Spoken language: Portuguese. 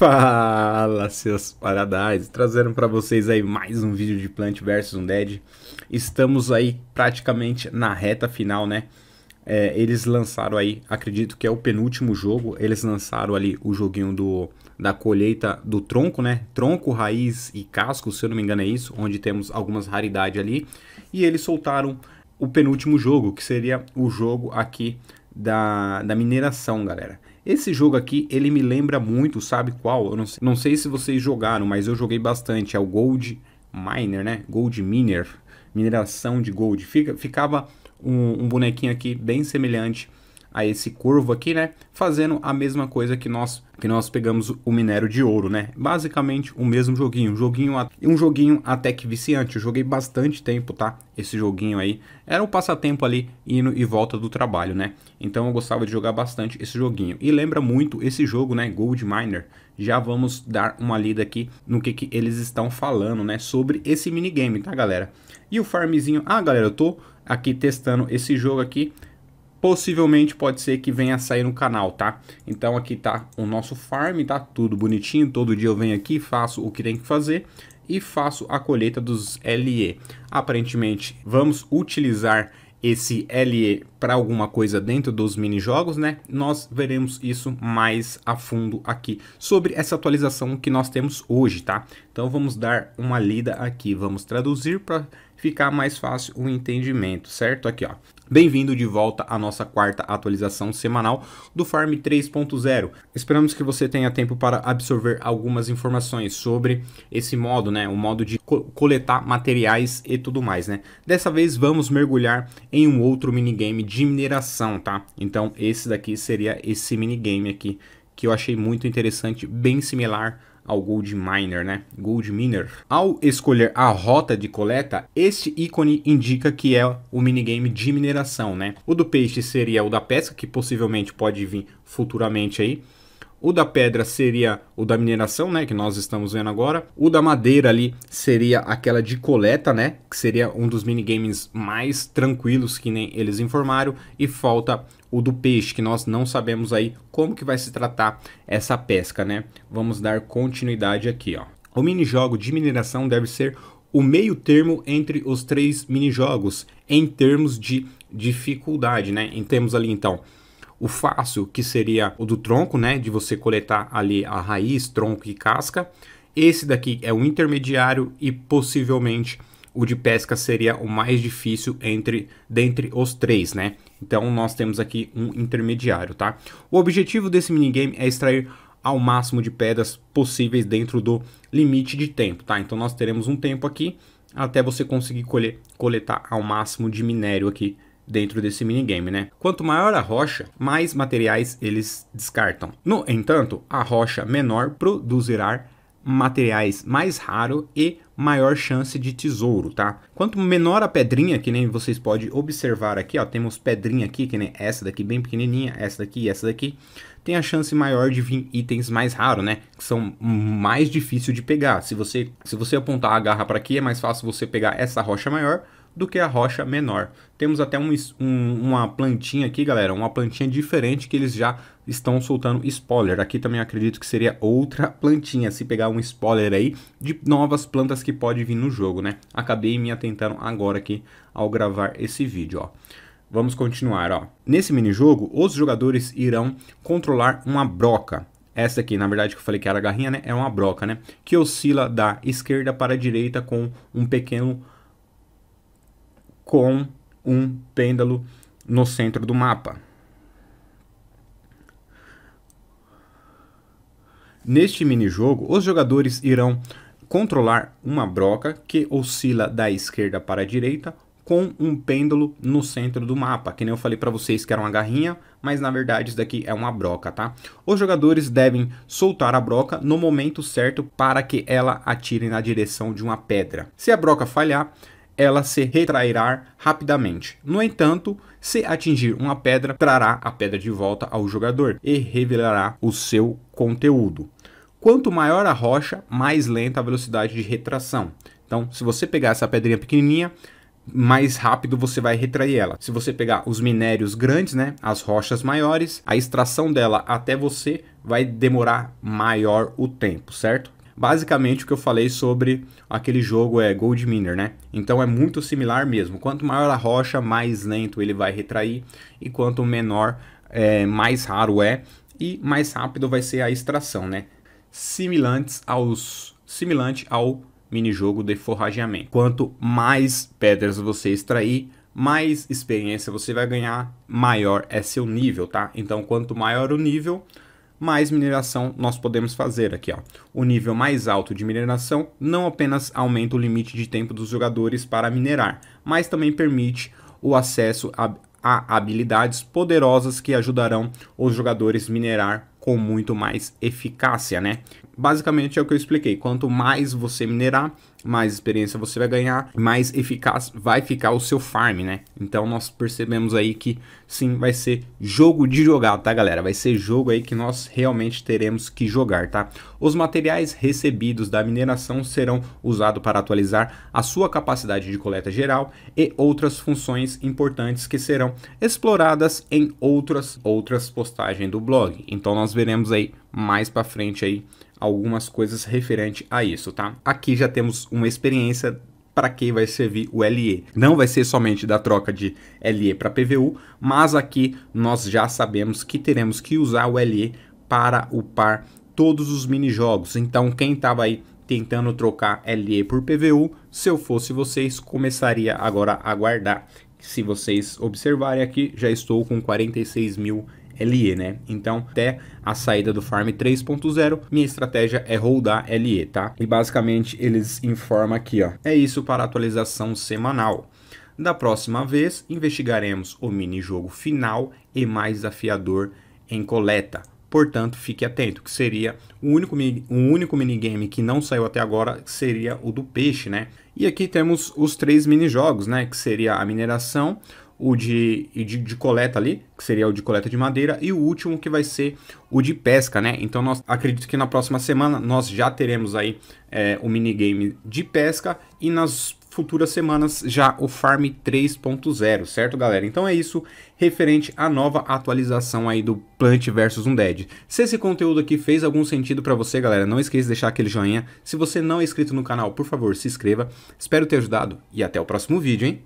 Fala, seus paradais! Trazendo para vocês aí mais um vídeo de Plant vs Undead. Estamos aí praticamente na reta final, né? É, eles lançaram aí, acredito que é o penúltimo jogo, eles lançaram ali o joguinho do, da colheita do tronco, né? Tronco, raiz e casco, se eu não me engano é isso, onde temos algumas raridades ali. E eles soltaram o penúltimo jogo, que seria o jogo aqui da, da mineração, galera. Esse jogo aqui, ele me lembra muito, sabe qual? Eu não sei, não sei se vocês jogaram, mas eu joguei bastante. É o Gold Miner, né? Gold Miner, mineração de gold. Fica, ficava um, um bonequinho aqui bem semelhante a esse curvo aqui, né? Fazendo a mesma coisa que nós que nós pegamos o minério de ouro, né? Basicamente o mesmo joguinho, um joguinho, um joguinho até que viciante. Eu joguei bastante tempo, tá? Esse joguinho aí era um passatempo ali indo e volta do trabalho, né? Então eu gostava de jogar bastante esse joguinho e lembra muito esse jogo, né? Gold Miner. Já vamos dar uma lida aqui no que, que eles estão falando, né? Sobre esse minigame, tá, galera? E o farmzinho. Ah, galera, eu tô aqui testando esse jogo aqui possivelmente pode ser que venha a sair no canal, tá? Então aqui tá o nosso farm, tá tudo bonitinho, todo dia eu venho aqui, faço o que tem que fazer e faço a colheita dos LE. Aparentemente vamos utilizar esse LE para alguma coisa dentro dos mini jogos, né? Nós veremos isso mais a fundo aqui sobre essa atualização que nós temos hoje, tá? Então vamos dar uma lida aqui, vamos traduzir para ficar mais fácil o entendimento, certo? Aqui, ó. Bem-vindo de volta à nossa quarta atualização semanal do Farm 3.0. Esperamos que você tenha tempo para absorver algumas informações sobre esse modo, né? O modo de co coletar materiais e tudo mais, né? Dessa vez vamos mergulhar em um outro minigame de mineração, tá? Então esse daqui seria esse minigame aqui que eu achei muito interessante, bem similar ao Gold Miner, né? Gold Miner. Ao escolher a rota de coleta, este ícone indica que é o minigame de mineração, né? O do peixe seria o da pesca, que possivelmente pode vir futuramente aí. O da pedra seria o da mineração, né, que nós estamos vendo agora. O da madeira ali seria aquela de coleta, né, que seria um dos minigames mais tranquilos que nem eles informaram. E falta o do peixe, que nós não sabemos aí como que vai se tratar essa pesca, né. Vamos dar continuidade aqui, ó. O minijogo de mineração deve ser o meio termo entre os três minijogos em termos de dificuldade, né? Em termos ali, então, o fácil, que seria o do tronco, né, de você coletar ali a raiz, tronco e casca. Esse daqui é o intermediário e possivelmente o de pesca seria o mais difícil entre dentre os três, né? Então nós temos aqui um intermediário, tá? O objetivo desse minigame é extrair ao máximo de pedras possíveis dentro do limite de tempo, tá? Então nós teremos um tempo aqui até você conseguir colher, coletar ao máximo de minério aqui dentro desse minigame, né? Quanto maior a rocha, mais materiais eles descartam. No entanto, a rocha menor produzirá materiais mais raros e maior chance de tesouro, tá? Quanto menor a pedrinha, que nem vocês podem observar aqui, ó, temos pedrinha aqui, que nem essa daqui bem pequenininha, essa daqui e essa daqui, tem a chance maior de vir itens mais raros, né? Que são mais difíceis de pegar. Se você, se você apontar a garra para aqui, é mais fácil você pegar essa rocha maior do que a rocha menor. Temos até um, um, uma plantinha aqui, galera, uma plantinha diferente que eles já estão soltando spoiler. Aqui também acredito que seria outra plantinha, se pegar um spoiler aí de novas plantas que pode vir no jogo, né? Acabei me atentando agora aqui ao gravar esse vídeo, ó. Vamos continuar, ó. Nesse minijogo, os jogadores irão controlar uma broca. Essa aqui, na verdade, que eu falei que era a garrinha, né? É uma broca, né? Que oscila da esquerda para a direita com um pequeno com um pêndulo no centro do mapa. Neste minijogo, os jogadores irão controlar uma broca que oscila da esquerda para a direita com um pêndulo no centro do mapa, que nem eu falei para vocês que era uma garrinha, mas na verdade isso daqui é uma broca, tá? Os jogadores devem soltar a broca no momento certo para que ela atire na direção de uma pedra. Se a broca falhar, ela se retrairá rapidamente. No entanto, se atingir uma pedra, trará a pedra de volta ao jogador e revelará o seu conteúdo. Quanto maior a rocha, mais lenta a velocidade de retração. Então, se você pegar essa pedrinha pequenininha, mais rápido você vai retrair ela. Se você pegar os minérios grandes, né, as rochas maiores, a extração dela até você vai demorar maior o tempo, certo? basicamente o que eu falei sobre aquele jogo é Gold Miner, né? Então é muito similar mesmo. Quanto maior a rocha, mais lento ele vai retrair, e quanto menor, é, mais raro é, e mais rápido vai ser a extração, né? Similantes aos, similante ao minijogo de forrageamento. Quanto mais pedras você extrair, mais experiência você vai ganhar, maior é seu nível, tá? Então, quanto maior o nível, mais mineração nós podemos fazer aqui. Ó. O nível mais alto de mineração não apenas aumenta o limite de tempo dos jogadores para minerar, mas também permite o acesso a, a habilidades poderosas que ajudarão os jogadores minerar com muito mais eficácia, né? basicamente é o que eu expliquei. Quanto mais você minerar, mais experiência você vai ganhar, mais eficaz vai ficar o seu farm, né? Então nós percebemos aí que sim, vai ser jogo de jogar, tá galera? Vai ser jogo aí que nós realmente teremos que jogar, tá? Os materiais recebidos da mineração serão usados para atualizar a sua capacidade de coleta geral e outras funções importantes que serão exploradas em outras outras postagens do blog. Então nós veremos aí mais para frente aí algumas coisas referente a isso, tá? Aqui já temos uma experiência para que vai servir o LE. Não vai ser somente da troca de LE para PVU, mas aqui nós já sabemos que teremos que usar o LE para upar todos os minijogos. Então quem estava aí tentando trocar LE por PVU, se eu fosse vocês, começaria agora a guardar. Se vocês observarem aqui, já estou com 46 mil LE, né? Então, até a saída do Farm 3.0, minha estratégia é rodar LE, tá? E basicamente eles informam aqui, ó. É isso para a atualização semanal. Da próxima vez, investigaremos o mini-jogo final e mais desafiador em coleta. Portanto, fique atento, que seria o único, o único minigame que não saiu até agora, seria o do peixe, né? E aqui temos os três minijogos, né? Que seria a mineração, o de, de, de, coleta ali, que seria o de coleta de madeira, e o último que vai ser o de pesca, né? Então nós acredito que na próxima semana nós já teremos aí é, o minigame de pesca e nas futuras semanas já o Farm 3.0, certo galera? Então é isso referente à nova atualização aí do Plant vs Undead. Se esse conteúdo aqui fez algum sentido para você galera, não esqueça de deixar aquele joinha. Se você não é inscrito no canal, por favor se inscreva. Espero ter ajudado e até o próximo vídeo, hein?